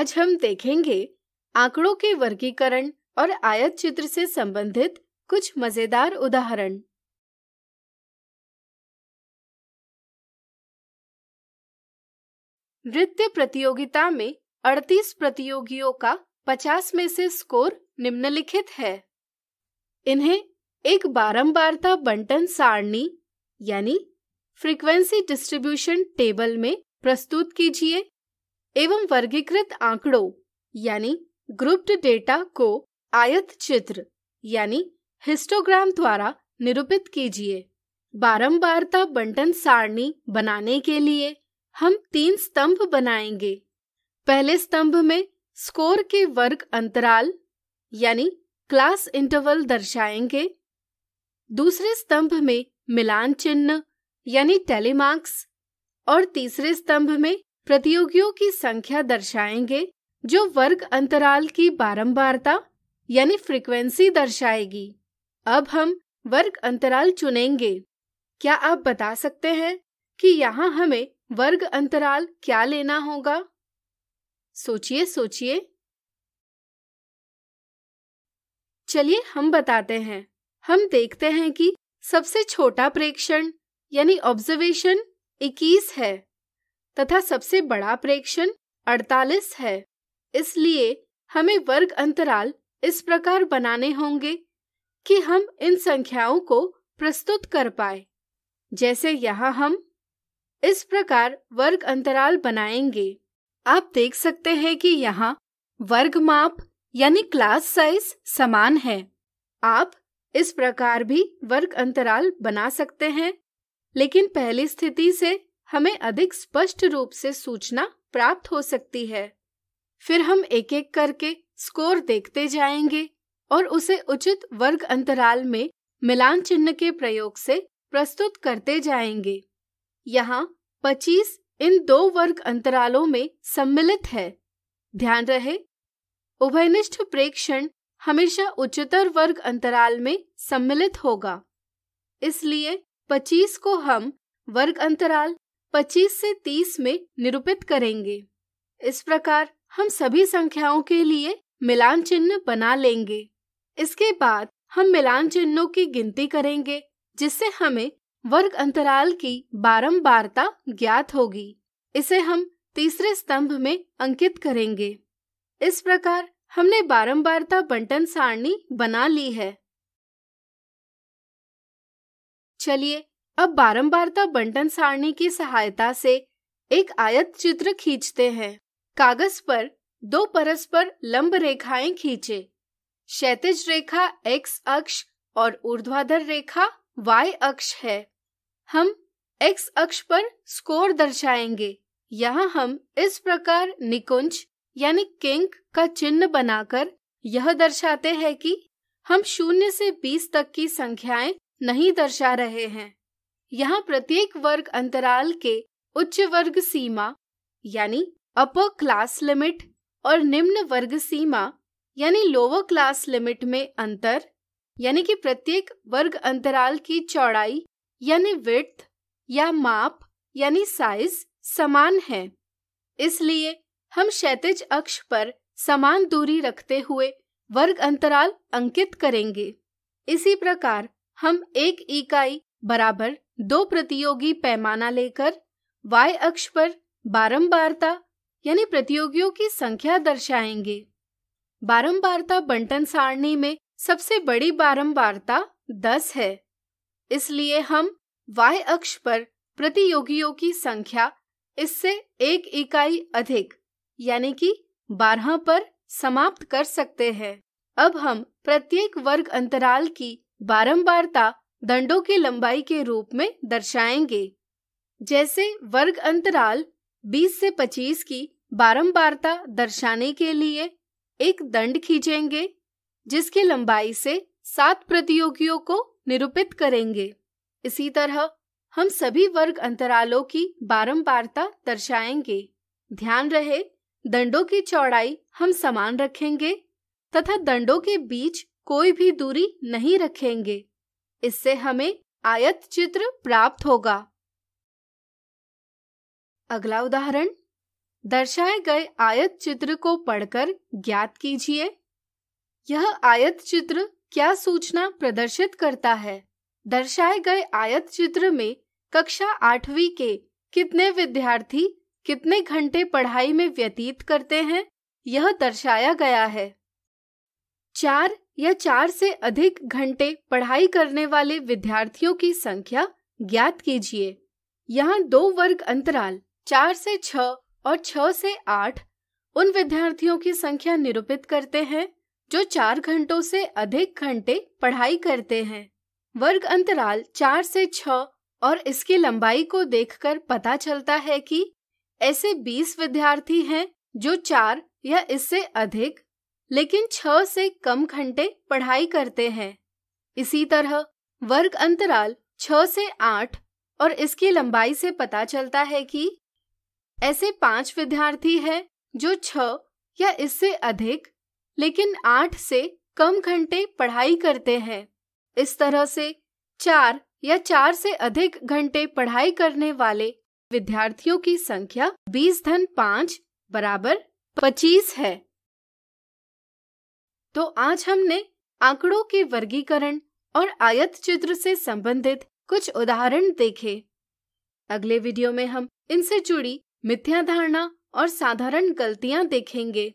आज हम देखेंगे आंकड़ों के वर्गीकरण और आयत चित्र से संबंधित कुछ मजेदार उदाहरण नृत्य प्रतियोगिता में 38 प्रतियोगियों का 50 में से स्कोर निम्नलिखित है इन्हें एक बारंबारता बंटन सारणी यानी फ्रीक्वेंसी डिस्ट्रीब्यूशन टेबल में प्रस्तुत कीजिए एवं वर्गीकृत आंकड़ों यानी ग्रुप्ड डेटा को आयत चित्र यानी हिस्टोग्राम द्वारा निरूपित कीजिए बारंबारता बंटन सारणी बनाने के लिए हम तीन स्तंभ बनाएंगे पहले स्तंभ में स्कोर के वर्ग अंतराल यानी क्लास इंटरवल दर्शाएंगे दूसरे स्तंभ में मिलान चिन्ह यानी टेलीमार्क्स और तीसरे स्तंभ में प्रतियोगियों की संख्या दर्शाएंगे जो वर्ग अंतराल की बारंबारता यानी फ्रीक्वेंसी दर्शाएगी अब हम वर्ग अंतराल चुनेंगे क्या आप बता सकते हैं कि यहाँ हमें वर्ग अंतराल क्या लेना होगा सोचिए सोचिए चलिए हम बताते हैं हम देखते हैं कि सबसे छोटा प्रेक्षण यानी ऑब्जर्वेशन 21 है तथा सबसे बड़ा प्रेक्षण 48 है इसलिए हमें वर्ग अंतराल इस प्रकार बनाने होंगे कि हम इन संख्याओं को प्रस्तुत कर पाए जैसे यहाँ हम इस प्रकार वर्ग अंतराल बनाएंगे आप देख सकते हैं कि यहाँ वर्ग माप यानी क्लास साइज समान है आप इस प्रकार भी वर्ग अंतराल बना सकते हैं लेकिन पहली स्थिति से हमें अधिक स्पष्ट रूप से सूचना प्राप्त हो सकती है फिर हम एक एक करके स्कोर देखते जाएंगे और उसे उचित वर्ग अंतराल में मिलान चिन्ह के प्रयोग से प्रस्तुत करते जाएंगे यहाँ 25 इन दो वर्ग अंतरालों में सम्मिलित है ध्यान रहे उभयनिष्ठ प्रेक्षण हमेशा उच्चतर वर्ग अंतराल में सम्मिलित होगा इसलिए 25 को हम वर्ग अंतराल 25 से 30 में निरूपित करेंगे इस प्रकार हम सभी संख्याओं के लिए मिलान चिन्ह बना लेंगे इसके बाद हम मिलान चिन्हों की गिनती करेंगे जिससे हमें वर्ग अंतराल की बारंबारता ज्ञात होगी इसे हम तीसरे स्तंभ में अंकित करेंगे इस प्रकार हमने बारंबारता बंटन सारणी बना ली है चलिए अब बारंबारता बंटन सारणी की सहायता से एक आयत चित्र खींचते हैं कागज पर दो परस्पर लंब रेखाएं खींचे क्षेत्र रेखा x अक्ष और ऊर्ध्वाधर रेखा y अक्ष है हम x अक्ष पर स्कोर दर्शाएंगे यहाँ हम इस प्रकार निकुंज यानी किंक का चिन्ह बनाकर यह दर्शाते हैं कि हम शून्य से बीस तक की संख्याएं नहीं दर्शा रहे हैं यहाँ प्रत्येक वर्ग अंतराल के उच्च वर्ग सीमा यानी अपर क्लास लिमिट और निम्न वर्ग सीमा यानी लोअर क्लास लिमिट में अंतर यानी कि प्रत्येक वर्ग अंतराल की चौड़ाई यानी विड्थ या माप यानी साइज समान है इसलिए हम क्षैतिज अक्ष पर समान दूरी रखते हुए वर्ग अंतराल अंकित करेंगे इसी प्रकार हम एक इकाई बराबर दो प्रतियोगी पैमाना लेकर वाई अक्ष पर बारंबारता यानी प्रतियोगियों की संख्या दर्शाएंगे बारंबारता बंटन सारणी में सबसे बड़ी बारंबारता 10 है इसलिए हम y अक्ष पर प्रतियोगियों की संख्या इससे एक इकाई अधिक यानी कि 12 पर समाप्त कर सकते हैं अब हम प्रत्येक वर्ग अंतराल की बारंबारता दंडों की लंबाई के रूप में दर्शाएंगे जैसे वर्ग अंतराल 20 से 25 की बारंबारता दर्शाने के लिए एक दंड खींचेंगे जिसकी लंबाई से सात प्रतियोगियों को निरूपित करेंगे इसी तरह हम सभी वर्ग अंतरालों की बारंबारता दर्शाएंगे ध्यान रहे दंडों की चौड़ाई हम समान रखेंगे तथा दंडों के बीच कोई भी दूरी नहीं रखेंगे इससे हमें आयत चित्र प्राप्त होगा अगला उदाहरण दर्शाए गए आयत चित्र को पढ़कर ज्ञात कीजिए यह आयत चित्र क्या सूचना प्रदर्शित करता है दर्शाए गए आयत चित्र में कक्षा आठवीं के कितने विद्यार्थी कितने घंटे पढ़ाई में व्यतीत करते हैं यह दर्शाया गया है चार या चार से अधिक घंटे पढ़ाई करने वाले विद्यार्थियों की संख्या ज्ञात कीजिए यहाँ दो वर्ग अंतराल चार से छ और छ से आठ उन विद्यार्थियों की संख्या निरूपित करते हैं जो चार घंटों से अधिक घंटे पढ़ाई करते हैं वर्ग अंतराल चार से छ और इसकी लंबाई को देखकर पता चलता है कि ऐसे 20 विद्यार्थी हैं जो चार या इससे अधिक लेकिन छह से कम घंटे पढ़ाई करते हैं इसी तरह वर्ग अंतराल छह से आठ और इसकी लंबाई से पता चलता है कि ऐसे पांच विद्यार्थी हैं जो छह या इससे अधिक लेकिन आठ से कम घंटे पढ़ाई करते हैं इस तरह से चार या चार से अधिक घंटे पढ़ाई करने वाले विद्यार्थियों की संख्या बीस धन पाँच बराबर पच्चीस है तो आज हमने आंकड़ों के वर्गीकरण और आयत चित्र से संबंधित कुछ उदाहरण देखे अगले वीडियो में हम इनसे जुड़ी मिथ्या धारणा और साधारण गलतियां देखेंगे